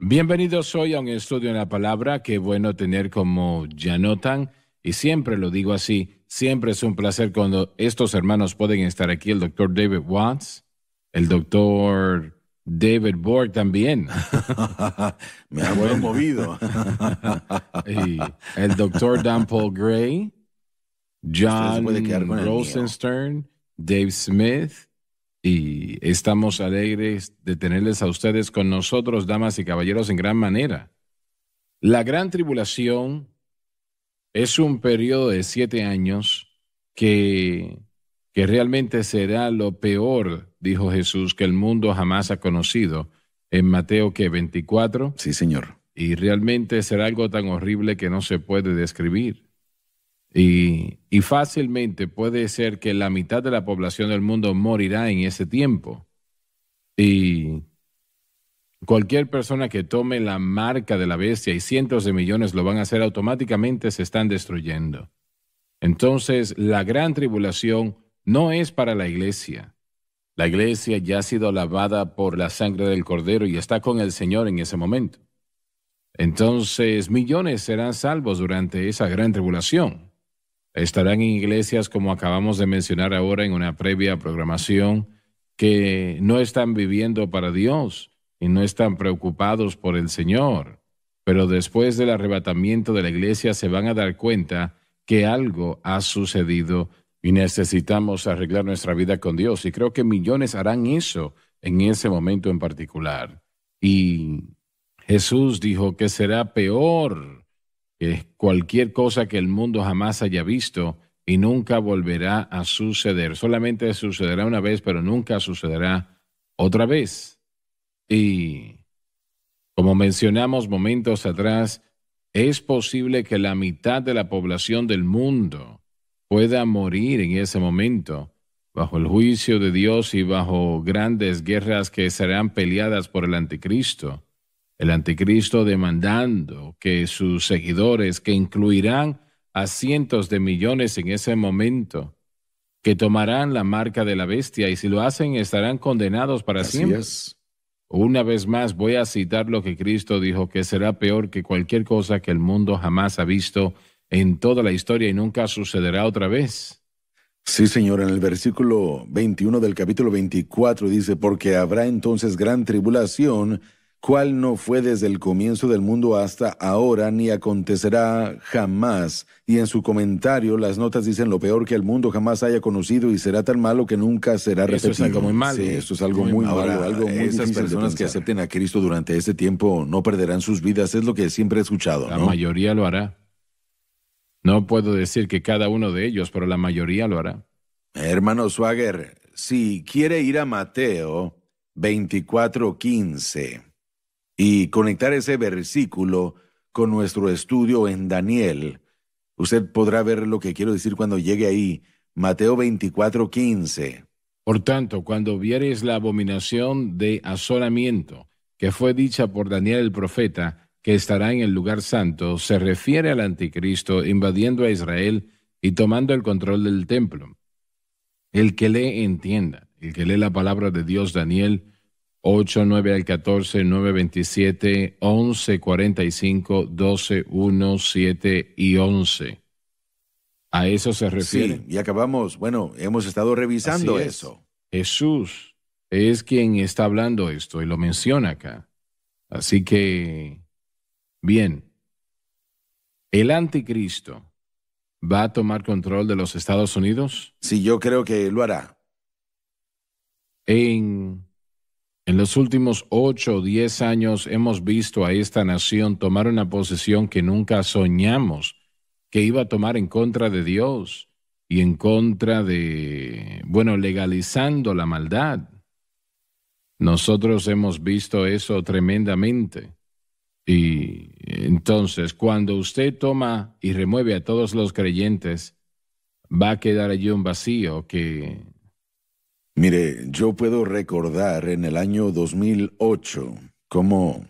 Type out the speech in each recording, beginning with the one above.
Bienvenidos hoy a un estudio en la palabra. Qué bueno tener como Janotan, y siempre lo digo así, siempre es un placer cuando estos hermanos pueden estar aquí, el doctor David Watts, el doctor David Borg también. Me ha movido. el doctor Dan Paul Gray, John Rosenstern, Dave Smith, y estamos alegres de tenerles a ustedes con nosotros, damas y caballeros, en gran manera. La gran tribulación es un periodo de siete años que, que realmente será lo peor, dijo Jesús, que el mundo jamás ha conocido. En Mateo que 24. Sí, señor. Y realmente será algo tan horrible que no se puede describir. Y, fácilmente puede ser que la mitad de la población del mundo morirá en ese tiempo. Y cualquier persona que tome la marca de la bestia, y cientos de millones lo van a hacer automáticamente, se están destruyendo. Entonces, la gran tribulación no es para la iglesia. La iglesia ya ha sido lavada por la sangre del Cordero y está con el Señor en ese momento. Entonces, millones serán salvos durante esa gran tribulación estarán en iglesias, como acabamos de mencionar ahora en una previa programación, que no están viviendo para Dios y no están preocupados por el Señor. Pero después del arrebatamiento de la iglesia se van a dar cuenta que algo ha sucedido y necesitamos arreglar nuestra vida con Dios. Y creo que millones harán eso en ese momento en particular. Y Jesús dijo que será peor cualquier cosa que el mundo jamás haya visto y nunca volverá a suceder. Solamente sucederá una vez, pero nunca sucederá otra vez. Y como mencionamos momentos atrás, es posible que la mitad de la población del mundo pueda morir en ese momento bajo el juicio de Dios y bajo grandes guerras que serán peleadas por el anticristo. El anticristo demandando que sus seguidores, que incluirán a cientos de millones en ese momento, que tomarán la marca de la bestia y si lo hacen estarán condenados para siempre. Una vez más voy a citar lo que Cristo dijo, que será peor que cualquier cosa que el mundo jamás ha visto en toda la historia y nunca sucederá otra vez. Sí, Señor, en el versículo 21 del capítulo 24 dice, porque habrá entonces gran tribulación cual no fue desde el comienzo del mundo hasta ahora, ni acontecerá jamás. Y en su comentario, las notas dicen lo peor que el mundo jamás haya conocido y será tan malo que nunca será repetido. Eso es algo muy malo. Sí, esto es algo muy, malo, algo muy Esas personas que acepten a Cristo durante este tiempo no perderán sus vidas, es lo que siempre he escuchado. La mayoría lo hará. No puedo decir que cada uno de ellos, pero la mayoría lo hará. Hermano Swagger, si quiere ir a Mateo 24:15 y conectar ese versículo con nuestro estudio en Daniel. Usted podrá ver lo que quiero decir cuando llegue ahí. Mateo 24, 15. Por tanto, cuando vieres la abominación de asolamiento que fue dicha por Daniel el profeta, que estará en el lugar santo, se refiere al anticristo invadiendo a Israel y tomando el control del templo. El que lee entienda, el que lee la palabra de Dios, Daniel 8, 9 al 14, 9, 27, 11, 45, 12, 1, 7 y 11. A eso se refiere. Sí, y acabamos, bueno, hemos estado revisando eso. Jesús es quien está hablando esto y lo menciona acá. Así que, bien, el anticristo va a tomar control de los Estados Unidos? Sí, yo creo que lo hará. En en los últimos ocho o diez años hemos visto a esta nación tomar una posición que nunca soñamos que iba a tomar en contra de Dios y en contra de, bueno, legalizando la maldad. Nosotros hemos visto eso tremendamente. Y entonces, cuando usted toma y remueve a todos los creyentes, va a quedar allí un vacío que Mire, yo puedo recordar en el año 2008 cómo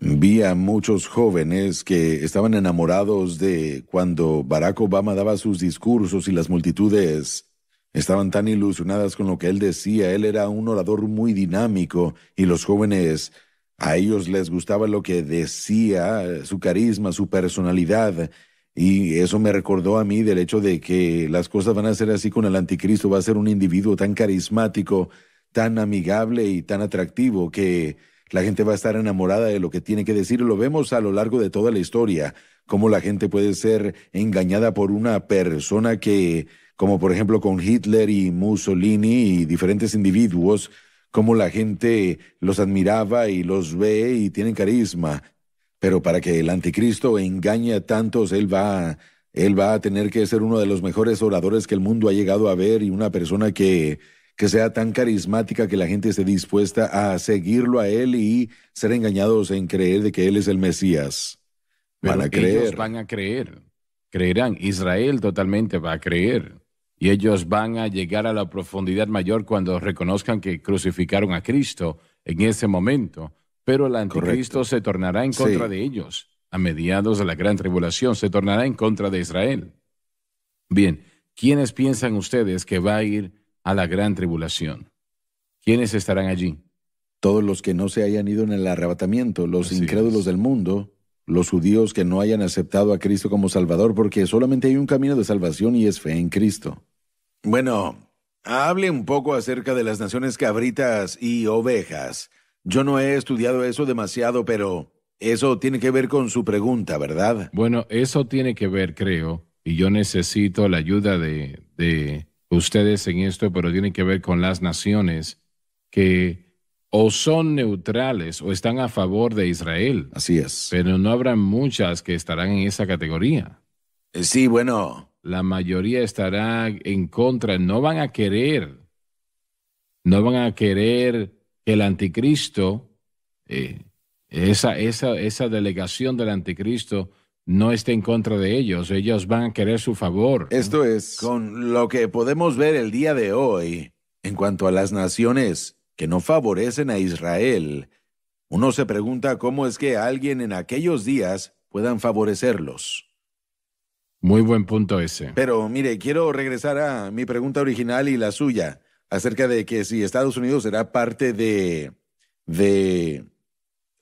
vi a muchos jóvenes que estaban enamorados de cuando Barack Obama daba sus discursos y las multitudes estaban tan ilusionadas con lo que él decía. Él era un orador muy dinámico y los jóvenes a ellos les gustaba lo que decía, su carisma, su personalidad. Y eso me recordó a mí del hecho de que las cosas van a ser así con el anticristo, va a ser un individuo tan carismático, tan amigable y tan atractivo que la gente va a estar enamorada de lo que tiene que decir. Lo vemos a lo largo de toda la historia, cómo la gente puede ser engañada por una persona que, como por ejemplo con Hitler y Mussolini y diferentes individuos, cómo la gente los admiraba y los ve y tienen carisma pero para que el anticristo engañe a tantos, él va a él va a tener que ser uno de los mejores oradores que el mundo ha llegado a ver y una persona que, sea tan carismática que la gente esté dispuesta a seguirlo a él y ser engañados en creer de que él es el Mesías. a creer. Ellos van a creer. Creerán. Israel totalmente va a creer. Y ellos van a llegar a la profundidad mayor cuando reconozcan que crucificaron a Cristo en ese momento pero el anticristo se tornará en contra de ellos. A mediados de la gran tribulación se tornará en contra de Israel. Bien, ¿quiénes piensan ustedes que va a ir a la gran tribulación? ¿Quiénes estarán allí? Todos los que no se hayan ido en el arrebatamiento, los incrédulos del mundo, los judíos que no hayan aceptado a Cristo como Salvador, porque solamente hay un camino de salvación y es fe en Cristo. Bueno, hable un poco acerca de las naciones cabritas y ovejas. Yo no he estudiado eso demasiado, pero eso tiene que ver con su pregunta, ¿verdad? Bueno, eso tiene que ver, creo, y yo necesito la ayuda de, ustedes en esto, pero tiene que ver con las naciones que o son neutrales o están a favor de Israel. Así es. Pero no habrá muchas que estarán en esa categoría. Eh, sí, bueno. La mayoría estará en contra, no van a querer, no van a querer el anticristo, eh, esa, delegación del anticristo, no está en contra de ellos. Ellos van a querer su favor. Esto es con lo que podemos ver el día de hoy en cuanto a las naciones que no favorecen a Israel. Uno se pregunta cómo es que alguien en aquellos días puedan favorecerlos. Muy buen punto ese. Pero mire, quiero regresar a mi pregunta original y la suya acerca de que si Estados Unidos será parte de, de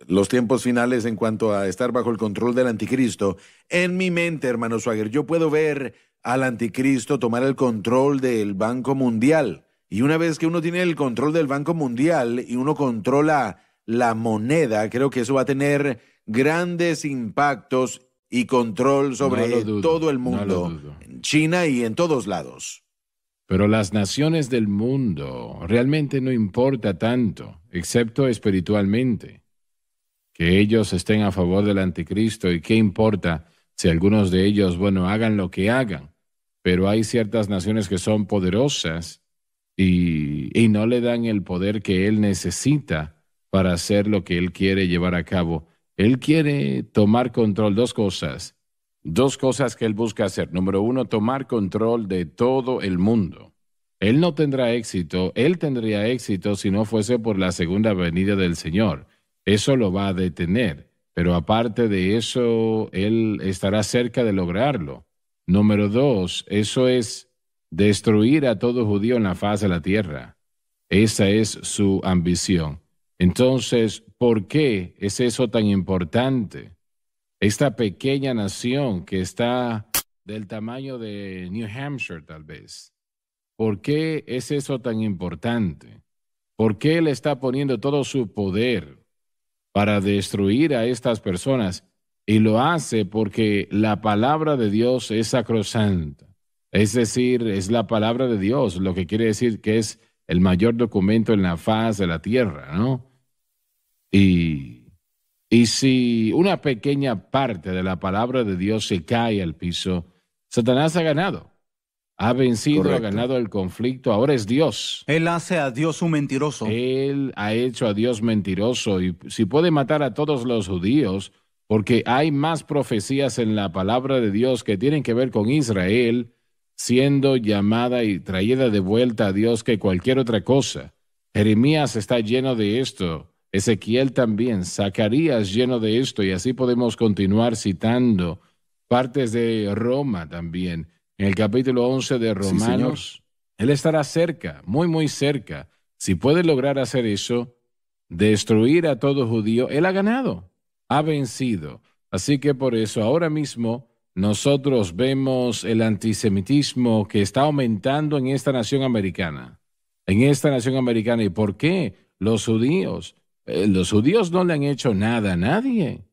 los tiempos finales en cuanto a estar bajo el control del anticristo. En mi mente, hermano Swagger, yo puedo ver al anticristo tomar el control del Banco Mundial. Y una vez que uno tiene el control del Banco Mundial y uno controla la moneda, creo que eso va a tener grandes impactos y control sobre todo el mundo, en China y en todos lados. Pero las naciones del mundo realmente no importa tanto, excepto espiritualmente. Que ellos estén a favor del anticristo y qué importa si algunos de ellos, bueno, hagan lo que hagan. Pero hay ciertas naciones que son poderosas y, y no le dan el poder que él necesita para hacer lo que él quiere llevar a cabo. Él quiere tomar control, dos cosas, dos cosas que él busca hacer. Número uno, tomar control de todo el mundo. Él no tendrá éxito, él tendría éxito si no fuese por la segunda venida del Señor. Eso lo va a detener, pero aparte de eso, él estará cerca de lograrlo. Número dos, eso es destruir a todo judío en la faz de la tierra. Esa es su ambición. Entonces, ¿por qué es eso tan importante? esta pequeña nación que está del tamaño de New Hampshire tal vez. ¿Por qué es eso tan importante? ¿Por qué él está poniendo todo su poder para destruir a estas personas? Y lo hace porque la palabra de Dios es sacrosanta. Es decir, es la palabra de Dios, lo que quiere decir que es el mayor documento en la faz de la tierra, ¿no? Y y si una pequeña parte de la palabra de Dios se cae al piso, Satanás ha ganado. Ha vencido, ha ganado el conflicto, ahora es Dios. Él hace a Dios un mentiroso. Él ha hecho a Dios mentiroso y si puede matar a todos los judíos, porque hay más profecías en la palabra de Dios que tienen que ver con Israel siendo llamada y traída de vuelta a Dios que cualquier otra cosa. Jeremías está lleno de esto. Ezequiel también, Zacarías lleno de esto, y así podemos continuar citando partes de Roma también. En el capítulo 11 de Romanos, Él estará cerca, muy, muy cerca. Si puede lograr hacer eso, destruir a todo judío, Él ha ganado, ha vencido. Así que por eso ahora mismo nosotros vemos el antisemitismo que está aumentando en esta nación americana, en esta nación americana. ¿Y por qué los judíos eh, los judíos no le han hecho nada a nadie.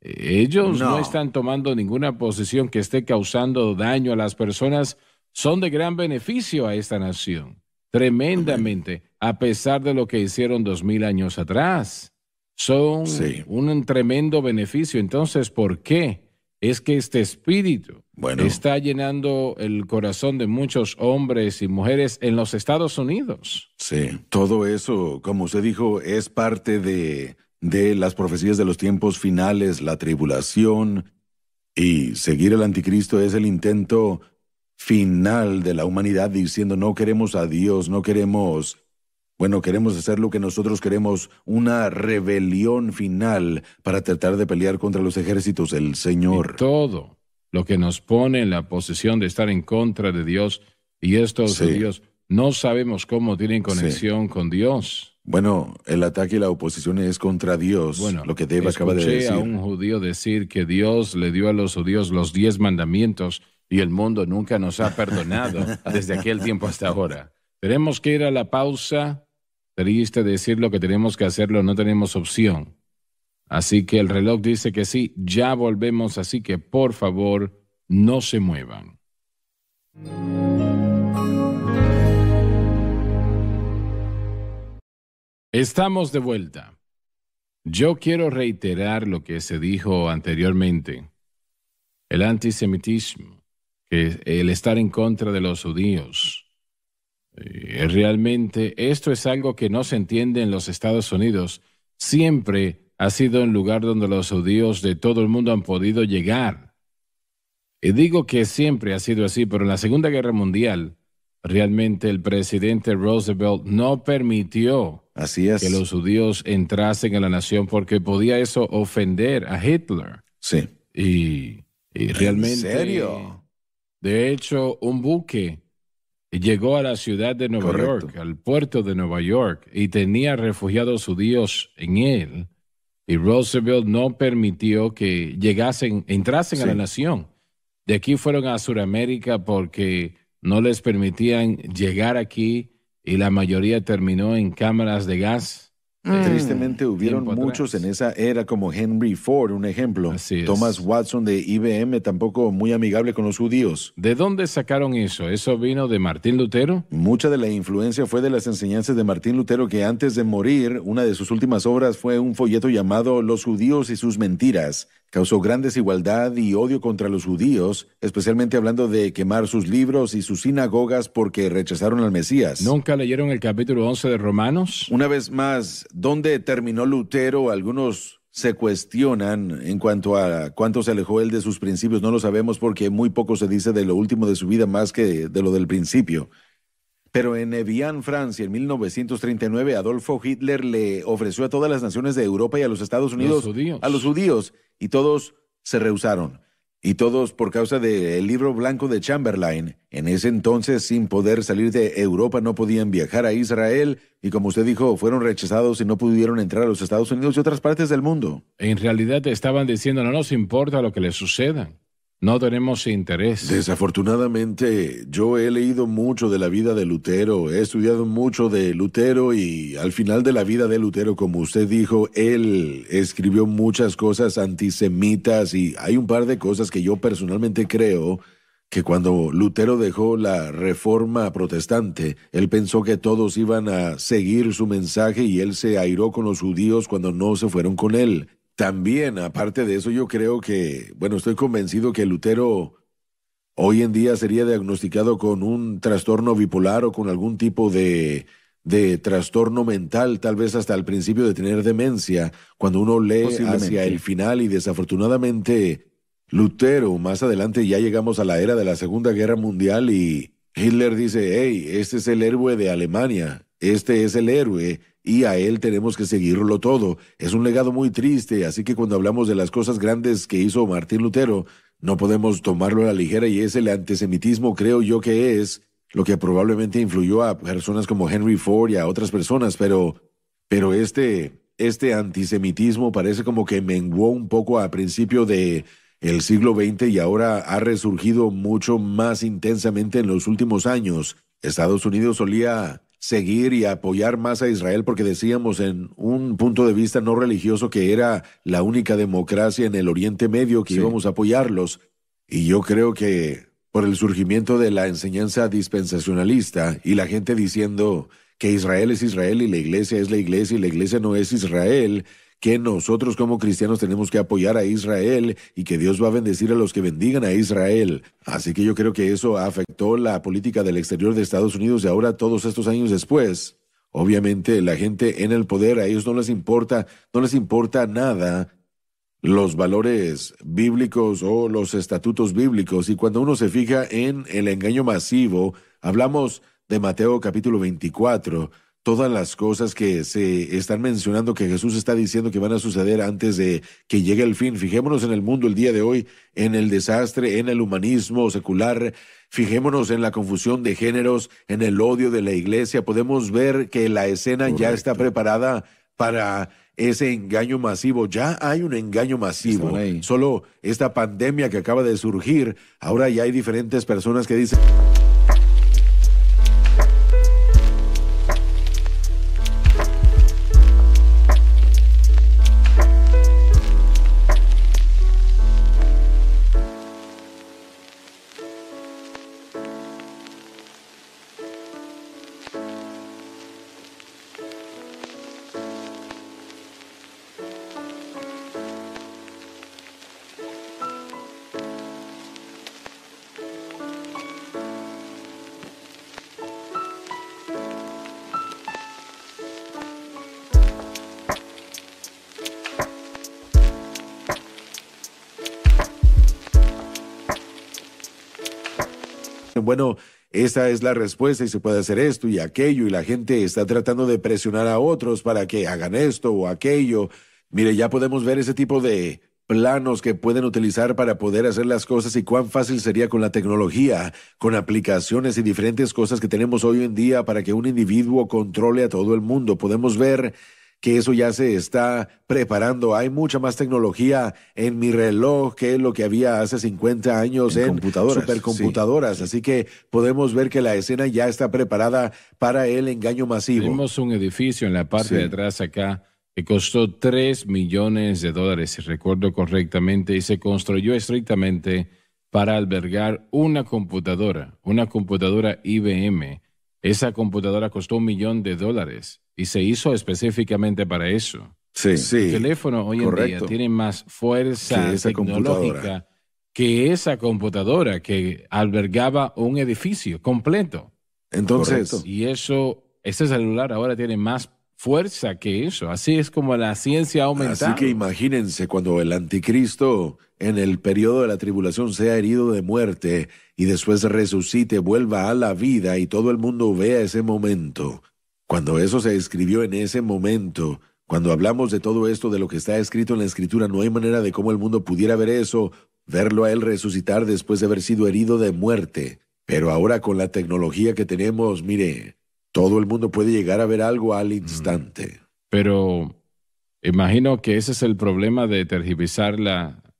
Ellos no. están tomando ninguna posición que esté causando daño a las personas. Son de gran beneficio a esta nación, tremendamente, a pesar de lo que hicieron dos mil años atrás. Son un tremendo beneficio. Entonces, ¿por qué? es que este espíritu está llenando el corazón de muchos hombres y mujeres en los Estados Unidos. Sí, todo eso, como se dijo, es parte de, de las profecías de los tiempos finales, la tribulación, y seguir el anticristo es el intento final de la humanidad diciendo no queremos a Dios, no queremos bueno, queremos hacer lo que nosotros queremos, una rebelión final para tratar de pelear contra los ejércitos del Señor. todo lo que nos pone en la posición de estar en contra de Dios y estos no sabemos cómo tienen conexión con Dios. Bueno, el ataque y la oposición es contra Dios, bueno, lo que Deba acaba de decir. a un judío decir que Dios le dio a los judíos los diez mandamientos y el mundo nunca nos ha perdonado desde aquel tiempo hasta ahora. Tenemos que ir a la pausa Triste decir lo que tenemos que hacerlo, no tenemos opción. Así que el reloj dice que sí, ya volvemos, así que por favor, no se muevan. Estamos de vuelta. Yo quiero reiterar lo que se dijo anteriormente. El antisemitismo, que el estar en contra de los judíos, eh, realmente esto es algo que no se entiende en los Estados Unidos. Siempre ha sido un lugar donde los judíos de todo el mundo han podido llegar. Y digo que siempre ha sido así, pero en la Segunda Guerra Mundial, realmente el presidente Roosevelt no permitió así es. que los judíos entrasen a la nación porque podía eso ofender a Hitler. Sí. Y, y realmente... ¿En serio? De hecho, un buque llegó a la ciudad de Nueva York, al puerto de Nueva York, y tenía refugiados judíos en él. Y Roosevelt no permitió que llegasen, entrasen a la nación. De aquí fueron a Sudamérica porque no les permitían llegar aquí y la mayoría terminó en cámaras de gas Mm. Tristemente hubieron muchos en esa era, como Henry Ford, un ejemplo. Thomas Watson de IBM, tampoco muy amigable con los judíos. ¿De dónde sacaron eso? ¿Eso vino de Martín Lutero? Mucha de la influencia fue de las enseñanzas de Martín Lutero, que antes de morir, una de sus últimas obras fue un folleto llamado Los judíos y sus mentiras, causó gran desigualdad y odio contra los judíos, especialmente hablando de quemar sus libros y sus sinagogas porque rechazaron al Mesías. ¿Nunca leyeron el capítulo 11 de Romanos? Una vez más, ¿dónde terminó Lutero? Algunos se cuestionan en cuanto a cuánto se alejó él de sus principios. No lo sabemos porque muy poco se dice de lo último de su vida más que de lo del principio. Pero en Evian, Francia, en 1939, Adolfo Hitler le ofreció a todas las naciones de Europa y a los Estados Unidos, a los judíos, y todos se rehusaron. Y todos por causa del libro blanco de Chamberlain. En ese entonces, sin poder salir de Europa, no podían viajar a Israel y, como usted dijo, fueron rechazados y no pudieron entrar a los Estados Unidos y otras partes del mundo. En realidad estaban diciendo, no nos importa lo que les suceda. No tenemos interés. Desafortunadamente, yo he leído mucho de la vida de Lutero, he estudiado mucho de Lutero y al final de la vida de Lutero, como usted dijo, él escribió muchas cosas antisemitas y hay un par de cosas que yo personalmente creo que cuando Lutero dejó la reforma protestante, él pensó que todos iban a seguir su mensaje y él se airó con los judíos cuando no se fueron con él. También, aparte de eso, yo creo que, bueno, estoy convencido que Lutero hoy en día sería diagnosticado con un trastorno bipolar o con algún tipo de, trastorno mental, tal vez hasta el principio de tener demencia, cuando uno lee hacia el final y desafortunadamente Lutero, más adelante ya llegamos a la era de la Segunda Guerra Mundial y Hitler dice, hey, este es el héroe de Alemania, este es el héroe y a él tenemos que seguirlo todo. Es un legado muy triste, así que cuando hablamos de las cosas grandes que hizo Martín Lutero, no podemos tomarlo a la ligera y es el antisemitismo, creo yo que es, lo que probablemente influyó a personas como Henry Ford y a otras personas, pero, pero este, este antisemitismo parece como que menguó un poco a principio de el siglo XX y ahora ha resurgido mucho más intensamente en los últimos años. Estados Unidos solía seguir y apoyar más a Israel porque decíamos en un punto de vista no religioso que era la única democracia en el Oriente Medio que íbamos a apoyarlos. Y yo creo que por el surgimiento de la enseñanza dispensacionalista y la gente diciendo que Israel es Israel y la iglesia es la iglesia y la iglesia no es Israel, que nosotros como cristianos tenemos que apoyar a Israel y que Dios va a bendecir a los que bendigan a Israel. Así que yo creo que eso afectó la política del exterior de Estados Unidos y ahora todos estos años después. Obviamente la gente en el poder a ellos no les importa, no les importa nada los valores bíblicos o los estatutos bíblicos. Y cuando uno se fija en el engaño masivo, hablamos de Mateo capítulo 24, todas las cosas que se están mencionando, que Jesús está diciendo que van a suceder antes de que llegue el fin. Fijémonos en el mundo el día de hoy, en el desastre, en el humanismo secular, fijémonos en la confusión de géneros, en el odio de la iglesia. Podemos ver que la escena ya está preparada para ese engaño masivo. Ya hay un engaño masivo. Solo esta pandemia que acaba de surgir, ahora ya hay diferentes personas que dicen... bueno, esa es la respuesta y se puede hacer esto y aquello y la gente está tratando de presionar a otros para que hagan esto o aquello. Mire, ya podemos ver ese tipo de planos que pueden utilizar para poder hacer las cosas y cuán fácil sería con la tecnología, con aplicaciones y diferentes cosas que tenemos hoy en día para que un individuo controle a todo el mundo. Podemos ver que eso ya se está preparando. Hay mucha más tecnología en mi reloj que lo que había hace 50 años en, supercomputadoras. Así que podemos ver que la escena ya está preparada para el engaño masivo. Tenemos un edificio en la parte de atrás acá que costó 3 millones de dólares, si recuerdo correctamente, y se construyó estrictamente para albergar una computadora, una computadora IBM esa computadora costó un millón de dólares y se hizo específicamente para eso. Sí, sí. El teléfono hoy en día tiene más fuerza tecnológica que esa computadora que albergaba un edificio completo. Entonces, y eso, ese celular ahora tiene más fuerza que eso. Así es como la ciencia ha Así que imagínense cuando el anticristo en el periodo de la tribulación sea herido de muerte y después resucite, vuelva a la vida y todo el mundo vea ese momento. Cuando eso se escribió en ese momento, cuando hablamos de todo esto, de lo que está escrito en la escritura, no hay manera de cómo el mundo pudiera ver eso, verlo a él resucitar después de haber sido herido de muerte. Pero ahora con la tecnología que tenemos, mire, todo el mundo puede llegar a ver algo al instante. Pero imagino que ese es el problema de tergiversar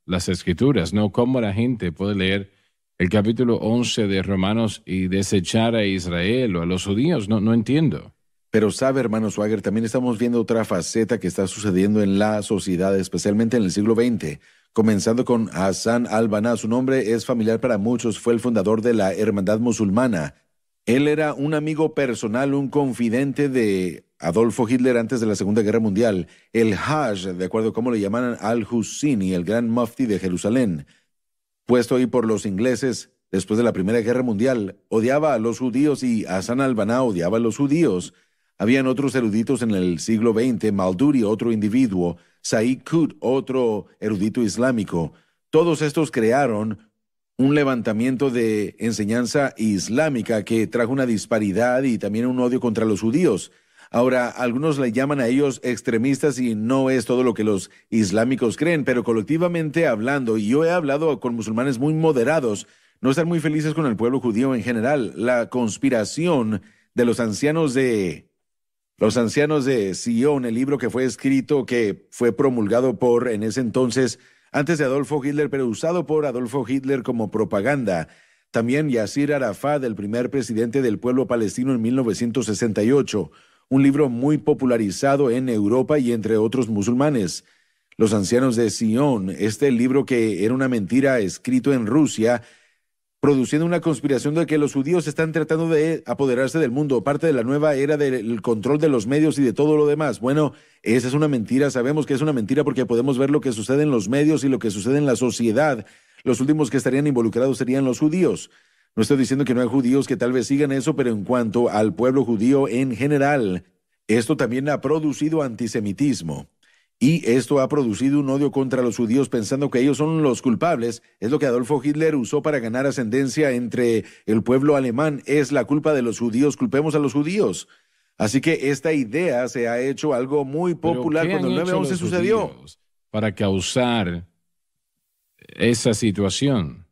las escrituras, ¿no? ¿Cómo la gente puede leer el capítulo 11 de Romanos y desechar a Israel o a los judíos? No, no entiendo. Pero sabe, hermano Swagger, también estamos viendo otra faceta que está sucediendo en la sociedad, especialmente en el siglo XX. Comenzando con Hassan al-Banna, su nombre es familiar para muchos, fue el fundador de la Hermandad Musulmana, él era un amigo personal, un confidente de Adolfo Hitler antes de la Segunda Guerra Mundial, el Hajj, de acuerdo a cómo le llamaban al-Husini, el gran mufti de Jerusalén, puesto ahí por los ingleses después de la Primera Guerra Mundial, odiaba a los judíos y Hassan al-Banna odiaba a los judíos. Habían otros eruditos en el siglo XX, Malduri, otro individuo, Said Qut, otro erudito islámico. Todos estos crearon un levantamiento de enseñanza islámica que trajo una disparidad y también un odio contra los judíos. Ahora, algunos le llaman a ellos extremistas y no es todo lo que los islámicos creen, pero colectivamente hablando, y yo he hablado con musulmanes muy moderados, no están muy felices con el pueblo judío en general. La conspiración de los ancianos de los ancianos de Sion, el libro que fue escrito, que fue promulgado por en ese entonces antes de Adolfo Hitler, pero usado por Adolfo Hitler como propaganda. También Yasir Arafat, el primer presidente del pueblo palestino en 1968, un libro muy popularizado en Europa y entre otros musulmanes. Los ancianos de Sion, este libro que era una mentira escrito en Rusia produciendo una conspiración de que los judíos están tratando de apoderarse del mundo, parte de la nueva era del control de los medios y de todo lo demás. Bueno, esa es una mentira, sabemos que es una mentira porque podemos ver lo que sucede en los medios y lo que sucede en la sociedad. Los últimos que estarían involucrados serían los judíos. No estoy diciendo que no hay judíos que tal vez sigan eso, pero en cuanto al pueblo judío en general, esto también ha producido antisemitismo. Y esto ha producido un odio contra los judíos pensando que ellos son los culpables. Es lo que Adolfo Hitler usó para ganar ascendencia entre el pueblo alemán. Es la culpa de los judíos, culpemos a los judíos. Así que esta idea se ha hecho algo muy popular cuando el 9 sucedió. Para causar esa situación.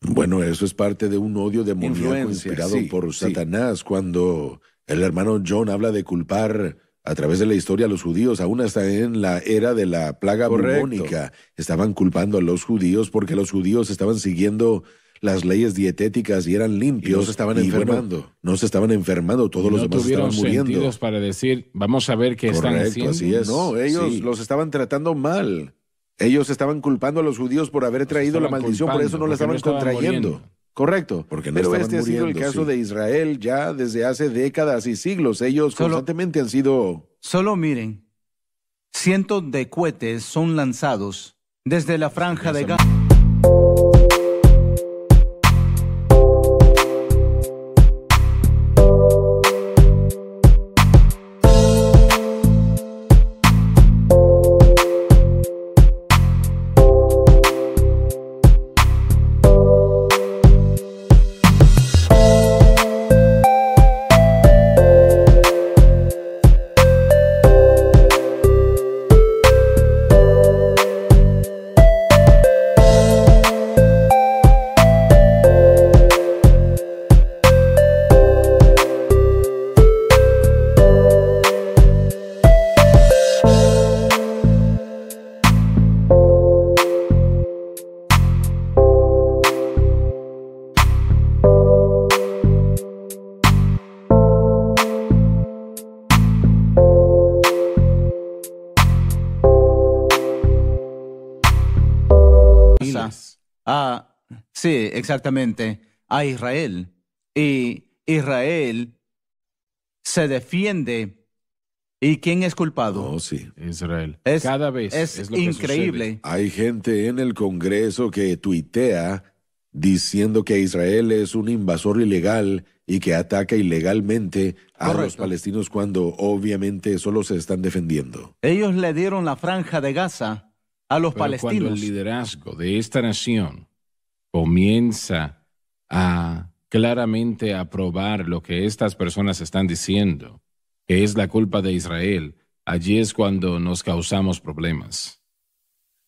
Bueno, eso es parte de un odio demoníaco inspirado por Satanás cuando el hermano John habla de culpar a través de la historia los judíos, aún hasta en la era de la plaga bubónica, estaban culpando a los judíos porque los judíos estaban siguiendo las leyes dietéticas y eran limpios. no se estaban enfermando. no se estaban enfermando, todos los demás estaban muriendo. para decir, vamos a ver qué están haciendo. Así No, ellos los estaban tratando mal. Ellos estaban culpando a los judíos por haber traído la maldición, por eso no la estaban, contrayendo. Correcto. Porque este, este, ha sido el caso de Israel ya desde hace décadas y siglos. Ellos constantemente han sido. Solo miren, cientos de cohetes son lanzados desde la franja de Gaza. Ah, sí, exactamente, a Israel. Y Israel se defiende. ¿Y quién es culpado? Oh, sí. Israel. Es, Cada vez es, increíble. Hay gente en el Congreso que tuitea diciendo que Israel es un invasor ilegal y que ataca ilegalmente a los palestinos cuando obviamente solo se están defendiendo. Ellos le dieron la franja de Gaza a los Cuando el liderazgo de esta nación comienza a claramente aprobar lo que estas personas están diciendo, que es la culpa de Israel, allí es cuando nos causamos problemas.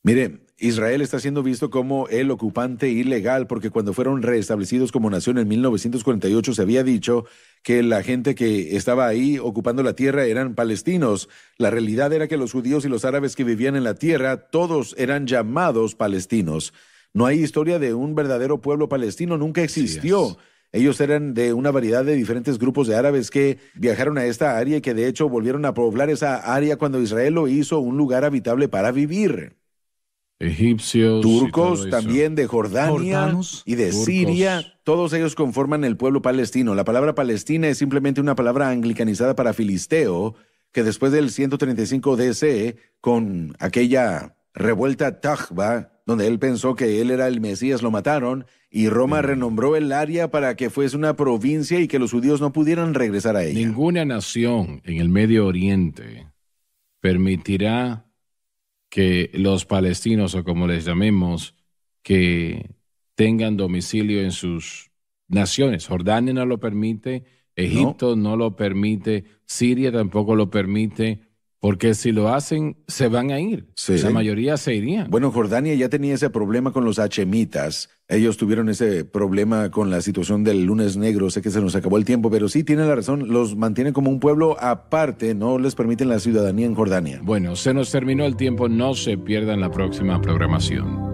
Mire, Israel está siendo visto como el ocupante ilegal porque cuando fueron restablecidos como nación en 1948 se había dicho que la gente que estaba ahí ocupando la tierra eran palestinos. La realidad era que los judíos y los árabes que vivían en la tierra todos eran llamados palestinos. No hay historia de un verdadero pueblo palestino, nunca existió. ellos eran de una variedad de diferentes grupos de árabes que viajaron a esta área y que de hecho volvieron a poblar esa área cuando Israel lo hizo un lugar habitable para vivir egipcios, turcos también de Jordania y de Siria. Todos ellos conforman el pueblo palestino. La palabra Palestina es simplemente una palabra anglicanizada para filisteo, que después del 135 DC, con aquella revuelta Tajba, donde él pensó que él era el Mesías, lo mataron, y Roma mm. renombró el área para que fuese una provincia y que los judíos no pudieran regresar a ella. Ninguna nación en el Medio Oriente permitirá que los palestinos o como les llamemos, que tengan domicilio en sus naciones. Jordania no lo permite, Egipto no, lo permite, Siria tampoco lo permite, porque si lo hacen, se van a ir. La mayoría se iría. Bueno, Jordania ya tenía ese problema con los hachemitas. Ellos tuvieron ese problema con la situación del lunes negro. Sé que se nos acabó el tiempo, pero sí tiene la razón. Los mantienen como un pueblo aparte. No les permiten la ciudadanía en Jordania. Bueno, se nos terminó el tiempo. No se pierdan la próxima programación.